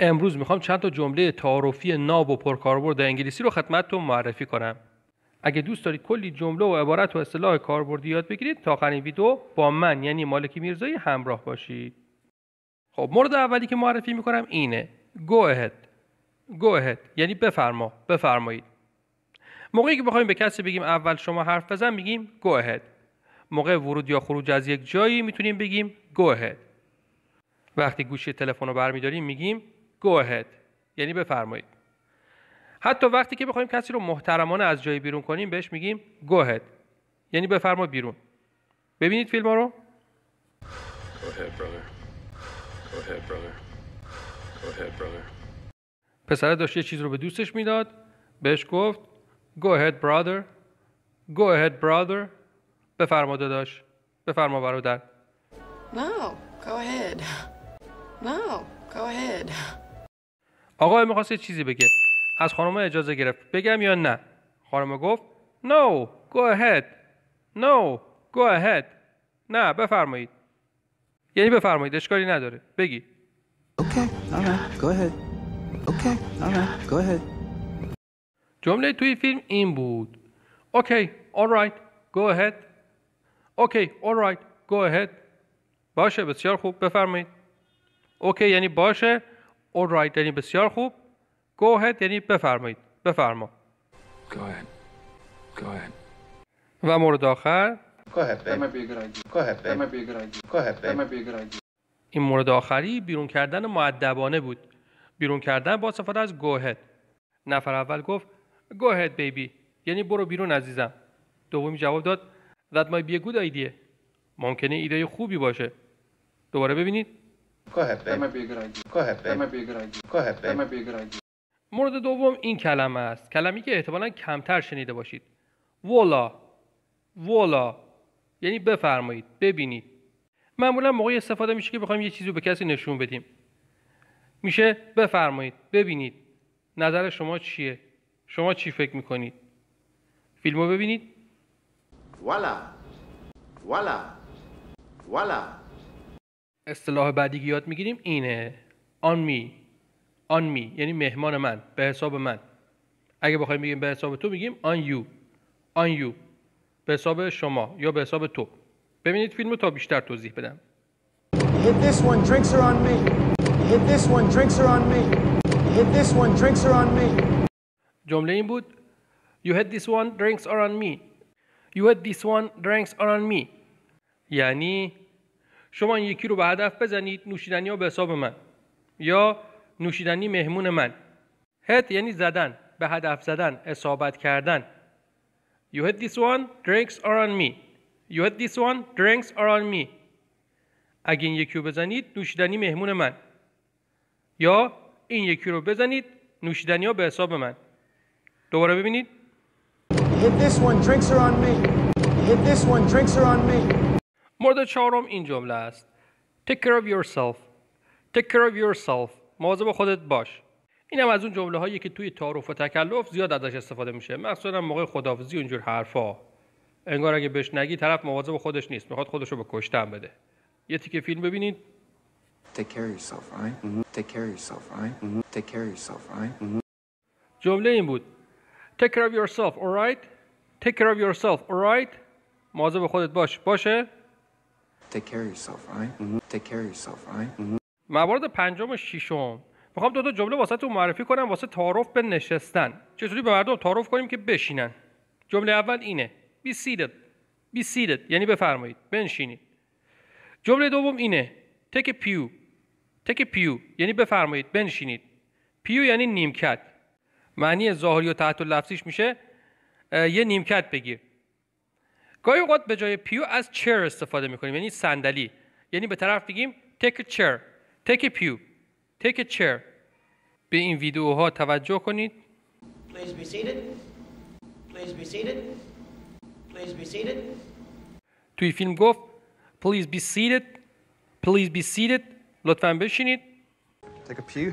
امروز میخوام چند تا جمله تعارفی ناب و پرکاربرد انگلیسی رو خدمتتون معرفی کنم اگه دوست دارید کلی جمله و عبارت و اصطلاح کاربردی یاد بگیرید تا آخرین ویدیو با من یعنی مالکی میرزایی همراه باشید خب مورد اولی که معرفی میکنم اینه go ahead go ahead یعنی بفرما بفرمایید موقعی که بخوایم به کسی بگیم اول شما حرف بزن میگیم go ahead موقع ورود یا خروج از یک جایی میتونیم بگیم go ahead وقتی گوشی تلفن رو برمیداریم میگیم go ahead یعنی بفرمایید حتی وقتی که بخوایم کسی رو محترمانه از جای بیرون کنیم بهش میگیم go ahead یعنی بفرما بیرون ببینید فیلم ها رو پسر داشت یه چیز رو به دوستش میداد بهش گفت Go ahead brother Go ahead brother بفرما داداش بفرما برادر No, go ahead No, go ahead آقا میخواست یه چیزی بگه از خانم اجازه گرفت بگم یا نه خانم گفت no گو ahead no گو ahead نه بفرمایید یعنی بفرمایید اشکالی نداره بگی okay alright go ahead okay alright go ahead جمله توی فیلم این بود okay alright go ahead okay alright go ahead باشه بسیار خوب بفرمایید اوکی یعنی باشه all right یعنی بسیار خوب go ahead یعنی بفرمایید بفرما go ahead go ahead و مورد آخر go ahead go ahead go ahead این مورد آخری بیرون کردن معدبانه بود بیرون کردن با استفاده از go ahead نفر اول گفت go ahead baby یعنی برو بیرون عزیزم دومی جواب داد that might be a good idea ممکنه ایده خوبی باشه دوباره ببینید مورد دوم این کلمه است کلمی که احتمالا کمتر شنیده باشید ولا ولا یعنی بفرمایید ببینید معمولا موقعی استفاده میشه که بخوایم یه چیزی رو به کسی نشون بدیم میشه بفرمایید ببینید نظر شما چیه شما چی فکر میکنید فیلمو ببینید ولا ولا ولا اصطلاح بعدی که یاد میگیریم اینه آن می آن می یعنی مهمان من به حساب من اگه بخوایم بگیم به حساب تو میگیم آن یو آن یو به حساب شما یا به حساب تو ببینید فیلم رو تا بیشتر توضیح بدم Hit this one, drinks are on me. Hit this one, drinks are on me. Hit this one, drinks are on me. جمله این بود You hit this one, drinks are on me. You hit this one, drinks are on me. یعنی شما این یکی رو به هدف بزنید نوشیدنی ها به حساب من یا نوشیدنی مهمون من هت یعنی زدن به هدف زدن اصابت کردن You hit this one, drinks are on me. You hit this one, drinks are on me. اگه این یکی رو بزنید نوشیدنی مهمون من یا این یکی رو بزنید نوشیدنی ها به حساب من دوباره ببینید Hit this one, drinks are on me. you Hit this one, drinks are on me. مورد چهارم این جمله است Take care of yourself Take care of yourself مواظب خودت باش این هم از اون جمله هایی که توی تعارف و تکلف زیاد ازش استفاده میشه مخصوصا موقع خدافزی اونجور حرفا انگار اگه بهش نگی طرف مواظب خودش نیست میخواد خودش رو به کشتن بده یه تیکه فیلم ببینید Take care of yourself, right? Take care of yourself, right? Take care of yourself, right? جمله این بود Take care of yourself, alright? Take care of yourself, alright? مواظب خودت باش باشه موارد پنجم و ششم میخوام دو تا جمله تو معرفی کنم واسه تعارف به نشستن چطوری به مردم تعارف کنیم که بشینن جمله اول اینه بی seated بی یعنی بفرمایید بنشینید جمله دوم اینه تک پیو تک پیو یعنی بفرمایید بنشینید پیو یعنی نیمکت معنی ظاهری و تحت لفظیش میشه یه نیمکت بگیر گاهی اوقات به جای پیو از چر استفاده میکنیم یعنی صندلی یعنی به طرف بگیم take a chair take a pew take a chair به این ویدیوها توجه کنید Please be seated. Please be seated. Please be seated. توی فیلم گفت Please be seated. Please be seated. لطفا بشینید. Take a pew.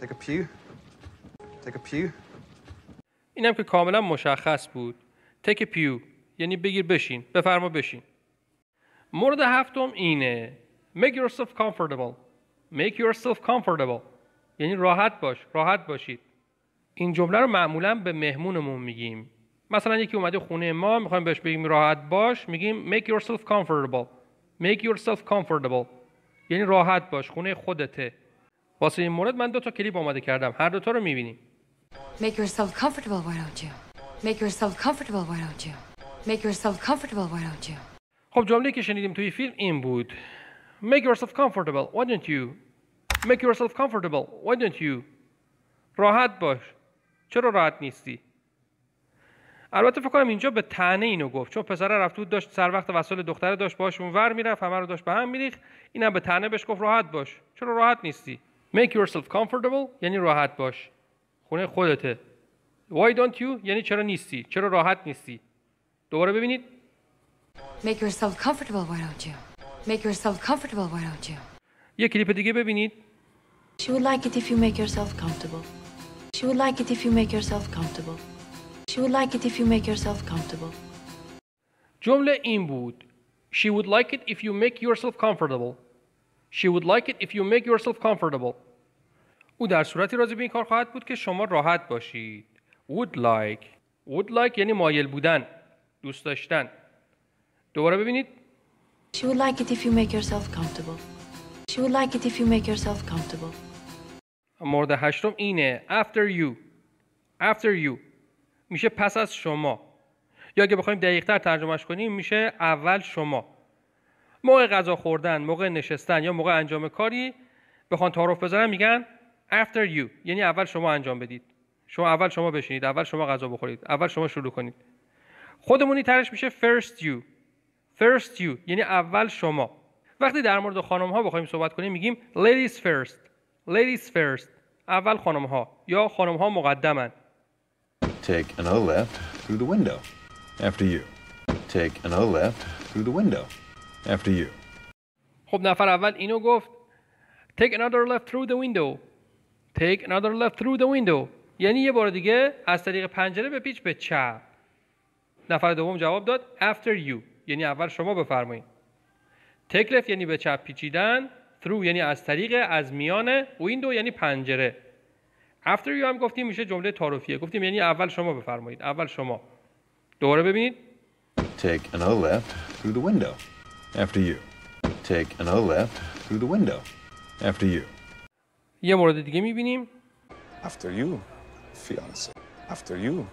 Take a pew. Take a pew. اینم که کاملا مشخص بود. Take a pew. یعنی بگیر بشین بفرما بشین مورد هفتم اینه make yourself comfortable make yourself comfortable یعنی راحت باش راحت باشید این جمله رو معمولا به مهمونمون میگیم مثلا یکی اومده خونه ما میخوایم بهش بگیم راحت باش میگیم make yourself comfortable make yourself comfortable یعنی راحت باش خونه خودته واسه این مورد من دو تا کلیپ آماده کردم هر دو تا رو میبینیم make yourself comfortable why don't you make yourself comfortable why don't you Make yourself comfortable, why don't you? خب جمله که شنیدیم توی فیلم این بود Make yourself comfortable, why don't you? Make yourself comfortable, why don't you? راحت باش چرا راحت نیستی؟ البته فکر کنم اینجا به تنه اینو گفت چون پسره رفت بود داشت سر وقت وصال دختره داشت باش ور میرفت همه رو داشت به هم میریخت اینم به تنه بهش گفت راحت باش چرا راحت نیستی make yourself comfortable یعنی راحت باش خونه خودته why don't you یعنی چرا نیستی چرا راحت نیستی دوباره ببینید Make yourself comfortable, why don't you? Make yourself comfortable, why don't you? یه کلیپ دیگه ببینید She would like it if you make yourself comfortable. She would like it if you make yourself comfortable. She would like it if you make yourself comfortable. جمله این بود She would like it if you make yourself comfortable. She would like it if you make yourself comfortable. او در صورتی راضی به این کار خواهد بود که شما راحت باشید. Would like. Would like یعنی مایل بودن. دوست داشتن دوباره ببینید She would like it if you make yourself comfortable. She would مورد هشتم اینه after you after you میشه پس از شما یا اگه بخوایم تر ترجمهش کنیم میشه اول شما موقع غذا خوردن موقع نشستن یا موقع انجام کاری بخوان تعارف بزنن میگن after you یعنی اول شما انجام بدید شما اول شما بشینید اول شما غذا بخورید اول شما شروع کنید خودمونی ترش میشه first you first you یعنی اول شما وقتی در مورد خانم ها بخوایم صحبت کنیم میگیم ladies first ladies first اول خانم ها یا خانم ها مقدمن take another left through the window after you take another left through the window after you خب نفر اول اینو گفت take another left through the window take another left through the window یعنی یه بار دیگه از طریق پنجره به پیچ به چپ نفر دوم جواب داد after you یعنی اول شما بفرمایید تکلف یعنی به چپ پیچیدن through یعنی از طریق از میان ویندو یعنی پنجره after you هم گفتیم میشه جمله تعارفیه گفتیم یعنی اول شما بفرمایید اول شما دوباره ببینید take another left through the window after you take another left through the window after you یه مورد دیگه میبینیم after you fiance after you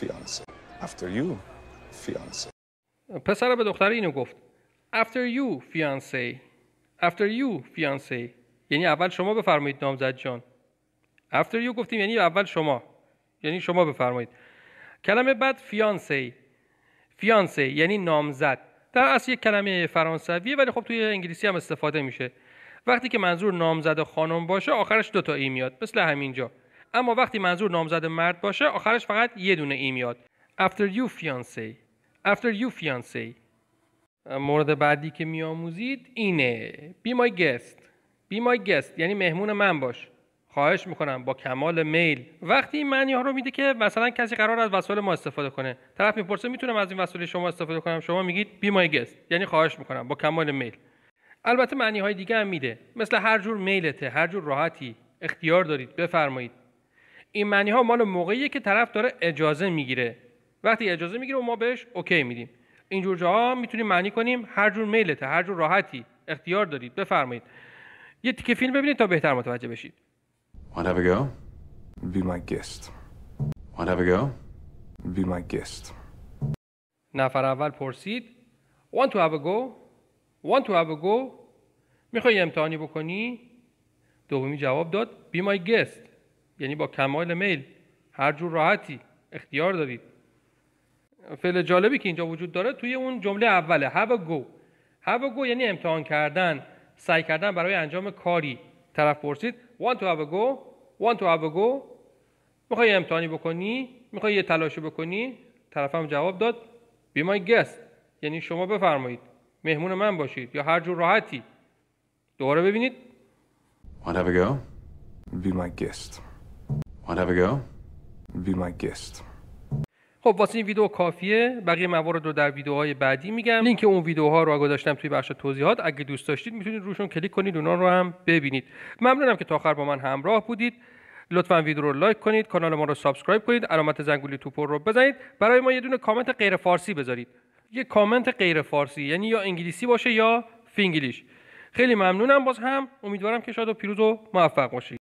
fiance After you, fiance. پسر به دختر اینو گفت. After you, fiance. After you, fiance. یعنی اول شما بفرمایید نامزد جان. After you گفتیم یعنی اول شما. یعنی شما بفرمایید. کلمه بعد فیانسی. فیانسی یعنی نامزد. در اصل یک کلمه فرانسویه ولی خب توی انگلیسی هم استفاده میشه. وقتی که منظور نامزد خانم باشه آخرش دوتا ای میاد مثل همینجا. اما وقتی منظور نامزد مرد باشه آخرش فقط یه دونه ای میاد. After you fiance After you fiance uh, مورد بعدی که میآموزید اینه Be my guest Be my guest یعنی مهمون من باش خواهش میکنم با کمال میل وقتی این معنی ها رو میده که مثلا کسی قرار از وسایل ما استفاده کنه طرف میپرسه میتونم از این وسایل شما استفاده کنم شما میگید بی مای گست یعنی خواهش میکنم با کمال میل البته معنی های دیگه هم میده مثل هر جور میلته هر جور راحتی اختیار دارید بفرمایید این معنی ها مال موقعیه که طرف داره اجازه میگیره وقتی اجازه میگیره و ما بهش اوکی میدیم اینجور جاها میتونیم معنی کنیم هر جور میلته هر جور راحتی اختیار دارید بفرمایید یه تیکه فیلم ببینید تا بهتر متوجه بشید Whatever go? Be my guest. go? Be my guest. نفر اول پرسید Want to have a go? Want to have a go? میخوای امتحانی بکنی؟ دومی جواب داد Be my guest. یعنی با کمال میل هر جور راحتی اختیار دارید فعل جالبی که اینجا وجود داره توی اون جمله اوله have a go have a go یعنی امتحان کردن سعی کردن برای انجام کاری طرف پرسید want to have a go تو to گو میخوای امتحانی بکنی میخوای یه تلاشی بکنی طرفم جواب داد be my یعنی شما بفرمایید مهمون من باشید یا هر جور راحتی دوباره ببینید want to have a go be my guest want to have a go be خب واسه این ویدیو کافیه بقیه موارد رو در ویدیوهای بعدی میگم لینک اون ویدیوها رو گذاشتم توی بخش توضیحات اگه دوست داشتید میتونید روشون کلیک کنید اونا رو هم ببینید ممنونم که تا آخر با من همراه بودید لطفا ویدیو رو لایک کنید کانال ما رو سابسکرایب کنید علامت زنگولی توپر رو بزنید برای ما یه دونه کامنت غیر فارسی بذارید یه کامنت غیر فارسی یعنی یا انگلیسی باشه یا فینگلیش خیلی ممنونم باز هم امیدوارم که شاد و پیروز و موفق باشید